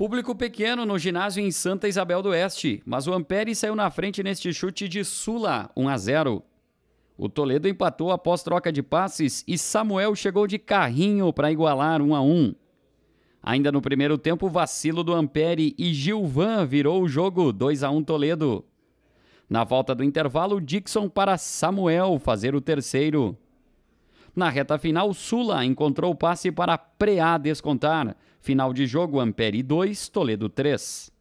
Público pequeno no ginásio em Santa Isabel do Oeste, mas o Ampere saiu na frente neste chute de Sula, 1 a 0. O Toledo empatou após troca de passes e Samuel chegou de carrinho para igualar 1 a 1. Ainda no primeiro tempo, vacilo do Ampere e Gilvan virou o jogo 2 a 1 Toledo. Na volta do intervalo, Dixon para Samuel fazer o terceiro. Na reta final, Sula encontrou o passe para Preá descontar. Final de jogo, Ampere 2, Toledo 3.